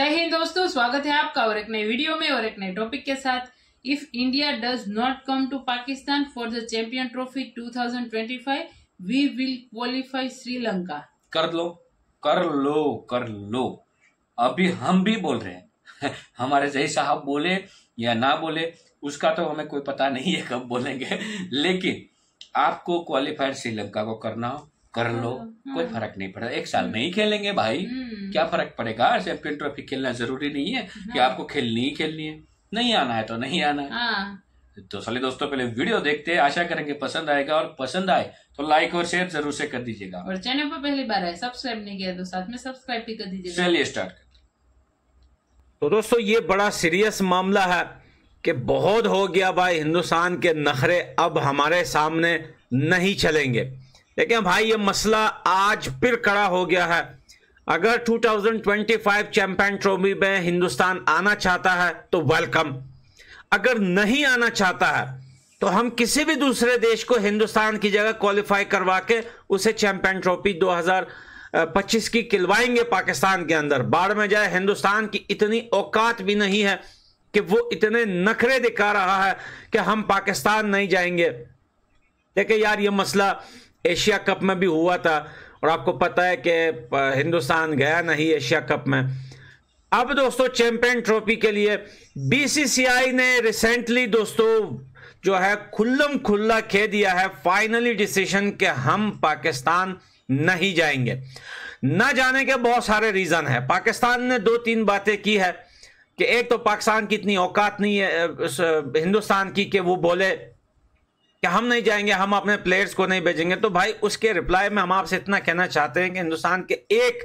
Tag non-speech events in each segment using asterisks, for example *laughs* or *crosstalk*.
जय हिंद दोस्तों स्वागत है आपका और एक नए वीडियो में और एक नए टॉपिक के साथ if India does not come to Pakistan for the champion trophy 2025 we will qualify Sri Lanka कर लो कर लो कर लो अभी हम भी बोल रहे हैं *laughs* हमारे जय साहब बोले या ना बोले उसका तो हमें कोई पता नहीं है कब बोलेंगे *laughs* लेकिन आपको क्वालिफाइड श्रीलंका को करना हो कर लो हाँ, कोई हाँ। फर्क नहीं पड़ता एक साल नहीं खेलेंगे भाई हम्म, क्या फर्क पड़ेगा चैंपियन ट्रॉफी खेलना जरूरी नहीं है कि हाँ। आपको खेलनी ही खेलनी है नहीं आना है तो नहीं आना है हाँ। तो चलिए दोस्तों पहले वीडियो देखते हैं आशा करेंगे पसंद आएगा और पसंद आए तो लाइक और शेयर जरूर से कर दीजिएगा और चैनल पर पहली बार है सब्सक्राइब नहीं किया तो साथ में सब्सक्राइब भी कर दीजिएगा चलिए स्टार्ट तो दोस्तों ये बड़ा सीरियस मामला है कि बहुत हो गया भाई हिंदुस्तान के नखरे अब हमारे सामने नहीं चलेंगे लेकिन भाई ये मसला आज फिर कड़ा हो गया है अगर 2025 चैंपियन ट्रॉफी में हिंदुस्तान आना चाहता है तो वेलकम अगर नहीं आना चाहता है तो हम किसी भी दूसरे देश को हिंदुस्तान की जगह क्वालिफाई करवा के उसे चैंपियन ट्रॉफी 2025 की खिलवाएंगे पाकिस्तान के अंदर बाढ़ में जाए हिंदुस्तान की इतनी औकात भी नहीं है कि वो इतने नखरे दिखा रहा है कि हम पाकिस्तान नहीं जाएंगे देखिए यार ये मसला एशिया कप में भी हुआ था और आपको पता है कि हिंदुस्तान गया नहीं एशिया कप में अब दोस्तों चैंपियन ट्रॉफी के लिए बीसीसीआई ने रिसेंटली दोस्तों जो है खुल्लम खुल्ला कह दिया है फाइनली डिसीजन के हम पाकिस्तान नहीं जाएंगे ना जाने के बहुत सारे रीज़न है पाकिस्तान ने दो तीन बातें की है कि एक तो पाकिस्तान की इतनी औकात नहीं है हिंदुस्तान की कि वो बोले कि हम नहीं जाएंगे हम अपने प्लेयर्स को नहीं भेजेंगे तो भाई उसके रिप्लाई में हम आपसे इतना कहना चाहते हैं कि हिंदुस्तान के एक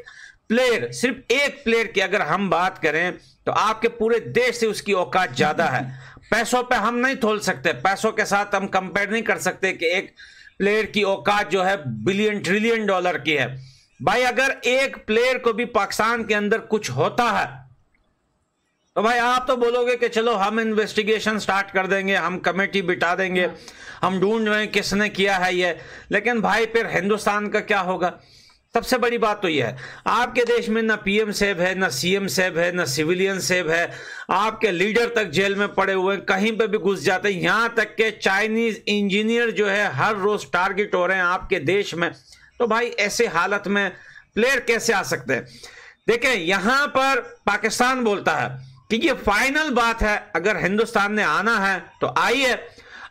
प्लेयर सिर्फ एक प्लेयर की अगर हम बात करें तो आपके पूरे देश से उसकी औकात ज्यादा है पैसों पे हम नहीं थोल सकते पैसों के साथ हम कंपेयर नहीं कर सकते कि एक प्लेयर की औकात जो है बिलियन ट्रिलियन डॉलर की है भाई अगर एक प्लेयर को भी पाकिस्तान के अंदर कुछ होता है तो भाई आप तो बोलोगे कि चलो हम इन्वेस्टिगेशन स्टार्ट कर देंगे हम कमेटी बिठा देंगे हाँ। हम ढूंढ रहे हैं किसने किया है ये लेकिन भाई फिर हिंदुस्तान का क्या होगा सबसे बड़ी बात तो यह है आपके देश में ना पीएम सेब है ना सीएम सेब है ना सिविलियन सेब है आपके लीडर तक जेल में पड़े हुए हैं कहीं पे भी घुस जाते हैं यहाँ तक के चाइनीज इंजीनियर जो है हर रोज टारगेट हो रहे हैं आपके देश में तो भाई ऐसे हालत में प्लेयर कैसे आ सकते हैं देखें यहां पर पाकिस्तान बोलता है कि ये फाइनल बात है अगर हिंदुस्तान ने आना है तो आइए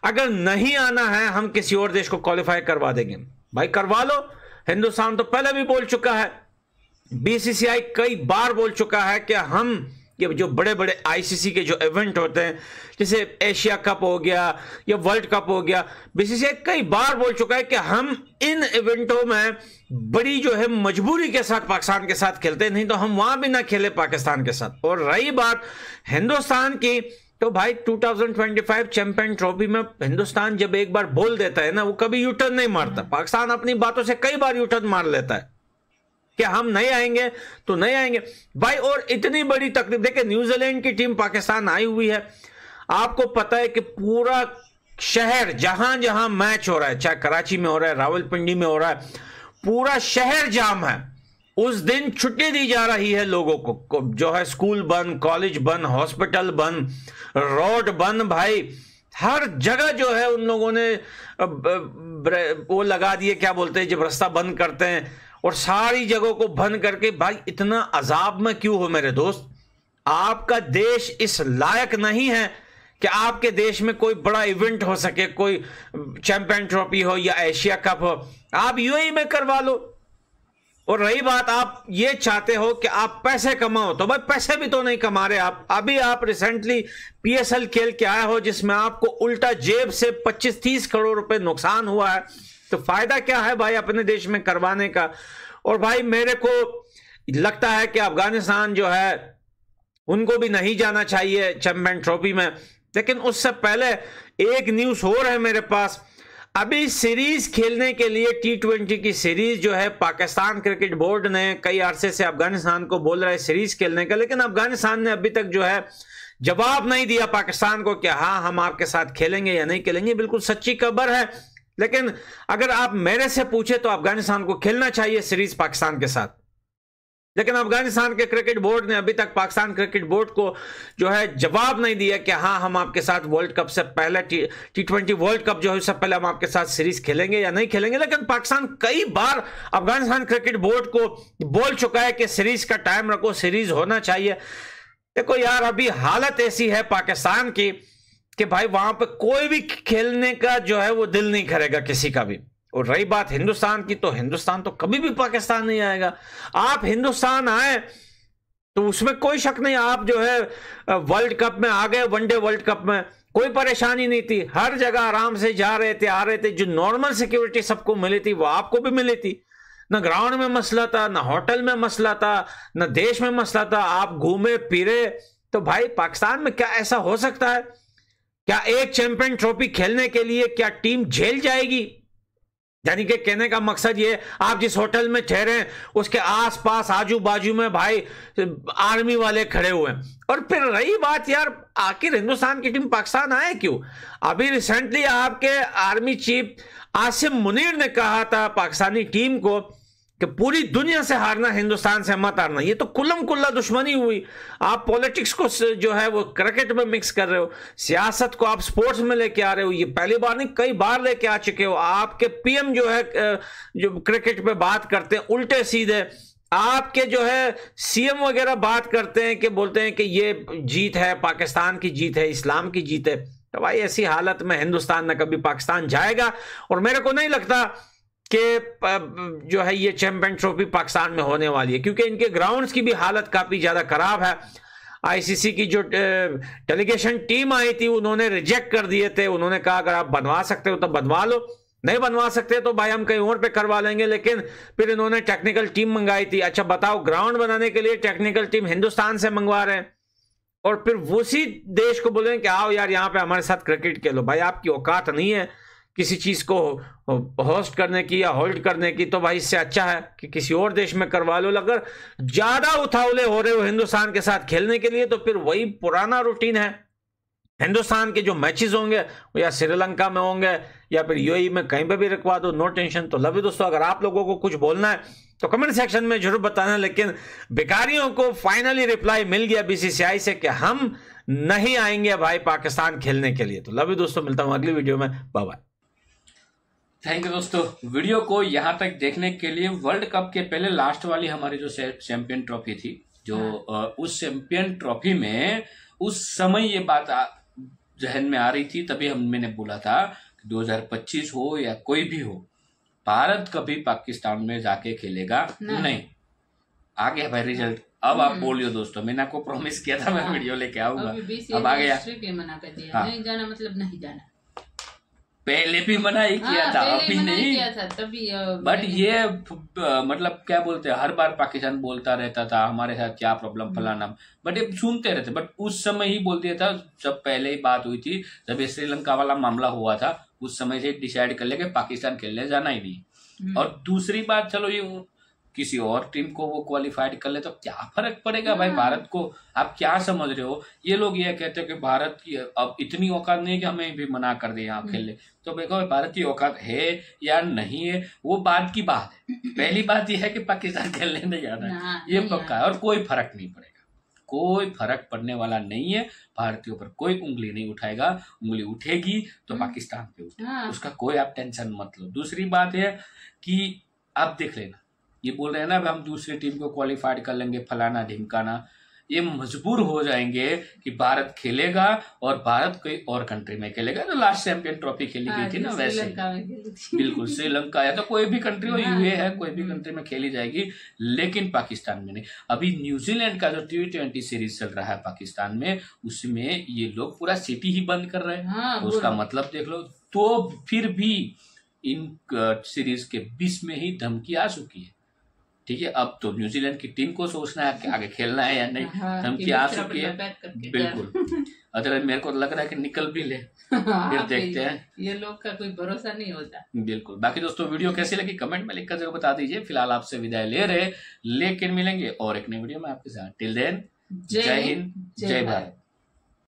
अगर नहीं आना है हम किसी और देश को क्वालिफाई करवा देंगे भाई करवा लो हिंदुस्तान तो पहले भी बोल चुका है बीसीसीआई कई बार बोल चुका है कि हम ये जो बड़े बड़े आईसीसी के जो इवेंट होते हैं जैसे एशिया कप हो गया या वर्ल्ड कप हो गया बीसीसीआई कई बार बोल चुका है कि हम इन इवेंटों में बड़ी जो है मजबूरी के साथ पाकिस्तान के साथ खेलते नहीं तो हम वहां भी ना खेले पाकिस्तान के साथ और रही बात हिंदुस्तान की तो भाई 2025 चैंपियन ट्रॉफी में हिंदुस्तान जब एक बार बोल देता है ना वो कभी यूटर्न नहीं मारता पाकिस्तान अपनी बातों से कई बार यूटर्न मार लेता है कि हम नहीं आएंगे तो नहीं आएंगे भाई और इतनी बड़ी तकलीफ देखिए न्यूजीलैंड की टीम पाकिस्तान आई हुई है आपको पता है कि पूरा शहर जहां जहां मैच हो रहा है चाहे कराची में हो रहा है रावलपिंडी में हो रहा है पूरा शहर जाम है उस दिन छुट्टी दी जा रही है लोगों को जो है स्कूल बंद कॉलेज बंद हॉस्पिटल बंद रोड बंद भाई हर जगह जो है उन लोगों ने वो लगा दिए क्या बोलते हैं जब रास्ता बंद करते हैं और सारी जगहों को बंद करके भाई इतना अजाब में क्यों हो मेरे दोस्त आपका देश इस लायक नहीं है कि आपके देश में कोई बड़ा इवेंट हो सके कोई चैंपियन ट्रॉफी हो या एशिया कप हो आप यूएई e में करवा लो और रही बात आप ये चाहते हो कि आप पैसे कमाओ तो भाई पैसे भी तो नहीं कमा रहे आप अभी आप रिसेंटली पीएसएल खेल के आए हो जिसमें आपको उल्टा जेब से 25-30 करोड़ रुपए नुकसान हुआ है तो फायदा क्या है भाई अपने देश में करवाने का और भाई मेरे को लगता है कि अफगानिस्तान जो है उनको भी नहीं जाना चाहिए चैंपियन ट्रॉफी में लेकिन उससे पहले एक न्यूज और है मेरे पास अभी सीरीज खेलने के लिए टी ट्वेंटी की सीरीज जो है पाकिस्तान क्रिकेट बोर्ड ने कई अरसे से अफगानिस्तान को बोल रहा है सीरीज खेलने का लेकिन अफगानिस्तान ने अभी तक जो है जवाब नहीं दिया पाकिस्तान को कि हाँ हम आपके साथ खेलेंगे या नहीं खेलेंगे बिल्कुल सच्ची खबर है लेकिन अगर आप मेरे से पूछे तो अफगानिस्तान को खेलना चाहिए सीरीज पाकिस्तान के साथ लेकिन अफगानिस्तान के क्रिकेट बोर्ड ने अभी तक पाकिस्तान क्रिकेट बोर्ड को जो है जवाब नहीं दिया कि हाँ हम आपके साथ वर्ल्ड कप से पहले टी ट्वेंटी वर्ल्ड कप जो है उससे पहले हम आपके साथ सीरीज खेलेंगे या नहीं खेलेंगे लेकिन पाकिस्तान कई बार अफगानिस्तान क्रिकेट बोर्ड को बोल चुका है कि सीरीज का टाइम रखो सीरीज होना चाहिए देखो यार अभी हालत ऐसी है पाकिस्तान की कि भाई वहां पर कोई भी खेलने का जो है वो दिल नहीं करेगा किसी का भी और रही बात हिंदुस्तान की तो हिंदुस्तान तो कभी भी पाकिस्तान नहीं आएगा आप हिंदुस्तान आए तो उसमें कोई शक नहीं आप जो है वर्ल्ड कप में आ गए वनडे वर्ल्ड कप में कोई परेशानी नहीं थी हर जगह आराम से जा रहे थे आ रहे थे जो नॉर्मल सिक्योरिटी सबको मिली थी वो आपको भी मिली थी ना ग्राउंड में मसला था ना होटल में मसला था ना देश में मसला था आप घूमे फिरे तो भाई पाकिस्तान में क्या ऐसा हो सकता है क्या एक चैंपियन ट्रॉफी खेलने के लिए क्या टीम झेल जाएगी यानी कि कहने का मकसद ये आप जिस होटल में ठहरे हैं उसके आसपास आजू बाजू में भाई आर्मी वाले खड़े हुए हैं और फिर रही बात यार आखिर हिंदुस्तान की टीम पाकिस्तान आए क्यों अभी रिसेंटली आपके आर्मी चीफ आसिम मुनीर ने कहा था पाकिस्तानी टीम को कि पूरी दुनिया से हारना हिंदुस्तान से मत हारना ये तो कुलम कुल्ला दुश्मनी हुई आप पॉलिटिक्स को जो है वो क्रिकेट में मिक्स कर रहे हो सियासत को आप स्पोर्ट्स में लेके आ रहे हो ये पहली बार नहीं कई बार लेके आ चुके हो आपके पीएम जो है जो क्रिकेट पे बात करते हैं उल्टे सीधे आपके जो है सीएम वगैरह बात करते हैं कि बोलते हैं कि ये जीत है पाकिस्तान की जीत है इस्लाम की जीत है तो भाई ऐसी हालत में हिंदुस्तान ना कभी पाकिस्तान जाएगा और मेरे को नहीं लगता कि जो है ये चैंपियन ट्रॉफी पाकिस्तान में होने वाली है क्योंकि इनके ग्राउंड्स की भी हालत काफ़ी ज़्यादा ख़राब है आईसीसी की जो डेलीगेशन टीम आई थी उन्होंने रिजेक्ट कर दिए थे उन्होंने कहा अगर आप बनवा सकते हो तो बनवा लो नहीं बनवा सकते तो भाई हम कहीं और पे करवा लेंगे लेकिन फिर इन्होंने टेक्निकल टीम मंगाई थी अच्छा बताओ ग्राउंड बनाने के लिए टेक्निकल टीम हिंदुस्तान से मंगवा रहे हैं और फिर उसी देश को बोले कि आओ यार यहाँ पे हमारे साथ क्रिकेट खेलो भाई आपकी औकात नहीं है किसी चीज़ को होस्ट करने की या होल्ड करने की तो भाई इससे अच्छा है कि किसी और देश में करवा लो अगर ज़्यादा उथावले हो रहे हो हिंदुस्तान के साथ खेलने के लिए तो फिर वही पुराना रूटीन है हिंदुस्तान के जो मैचेस होंगे वो या श्रीलंका में होंगे या फिर यूएई में कहीं पर भी रखवा दो नो टेंशन तो लवे दोस्तों अगर आप लोगों को कुछ बोलना है तो कमेंट सेक्शन में जरूर बताना लेकिन भिकारियों को फाइनली रिप्लाई मिल गया बीसीसीआई से कि हम नहीं आएंगे भाई पाकिस्तान खेलने के लिए तो लव दोस्तों मिलता हूं अगली वीडियो में बाय थैंक यू दोस्तों वीडियो को यहाँ तक देखने के लिए वर्ल्ड कप के पहले लास्ट वाली हमारी जो चैंपियन ट्रॉफी थी जो हाँ। उस चैंपियन ट्रॉफी में उस समय ये बात जहन में आ रही थी तभी हम मैंने बोला था कि 2025 हो या कोई भी हो भारत कभी पाकिस्तान में जाके खेलेगा नहीं, नहीं। आगे भाई रिजल्ट अब आप हम्म। बोलियो दोस्तों मैंने आपको प्रॉमिस किया था मैं वीडियो हाँ। लेके आऊंगा अब आ गया मना कर दिया हाँ। नहीं जाना मतलब नहीं जाना पहले भी मना ही किया हाँ, था अभी नहीं किया था तभी बट ये मतलब क्या बोलते हैं हर बार पाकिस्तान बोलता रहता था हमारे साथ क्या प्रॉब्लम हम्म। फलाना बट ये सुनते रहते बट उस समय ही बोल दिया था जब पहले ही बात हुई थी जब ये श्रीलंका वाला मामला हुआ था उस समय से डिसाइड कर लिया कि पाकिस्तान खेलने जाना ही नहीं हम्म। और दूसरी बात चलो ये किसी और टीम को वो क्वालिफाइड कर ले तो क्या फर्क पड़ेगा भाई हाँ। भारत को आप क्या समझ रहे हो ये लोग ये कहते हैं कि भारत की अब इतनी औकात नहीं है कि हमें भी मना कर दे यहाँ हम्म। खेलने तो देखो भारत की औकात है या नहीं है वो बात की बात है *clears throat* पहली बात यह है कि पाकिस्तान खेलने नहीं जाना ये पक्का है और कोई फर्क नहीं पड़ेगा कोई फर्क पड़ने वाला नहीं है भारतीयों पर कोई उंगली नहीं उठाएगा उंगली उठेगी तो हम्म। पाकिस्तान पे उठेगी हाँ। उसका कोई आप टेंशन मत लो दूसरी बात है कि आप देख लेना ये बोल रहे हैं ना हम दूसरी टीम को क्वालिफाइड कर लेंगे फलाना ढिमकाना ये मजबूर हो जाएंगे कि भारत खेलेगा और भारत कोई और कंट्री में खेलेगा तो लास्ट चैंपियन ट्रॉफी खेली गई हाँ, थी ना वैसे बिल्कुल श्रीलंका या तो कोई भी कंट्री हो यूए हाँ। है कोई भी कंट्री में खेली जाएगी लेकिन पाकिस्तान में नहीं अभी न्यूजीलैंड का जो टी ट्वेंटी सीरीज चल रहा है पाकिस्तान में उसमें ये लोग पूरा सिटी ही बंद कर रहे हैं हाँ, तो उसका मतलब देख लो तो फिर भी इन सीरीज के बीच में ही धमकी आ चुकी है ठीक है अब तो न्यूजीलैंड की टीम को सोचना है कि आगे खेलना है या नहीं धमकी हाँ, आ चुकी है बिल्कुल *laughs* अदरवाइज मेरे को तो लग रहा है कि निकल भी ले हाँ, फिर देखते हैं ये लोग का कोई भरोसा नहीं होता बिल्कुल बाकी दोस्तों वीडियो कैसी लगी कमेंट में लिखकर जरूर बता दीजिए फिलहाल आपसे विदाई ले रहे लेकिन मिलेंगे और एक नई वीडियो में आपके साथ टिल देन जय हिंद जय भारत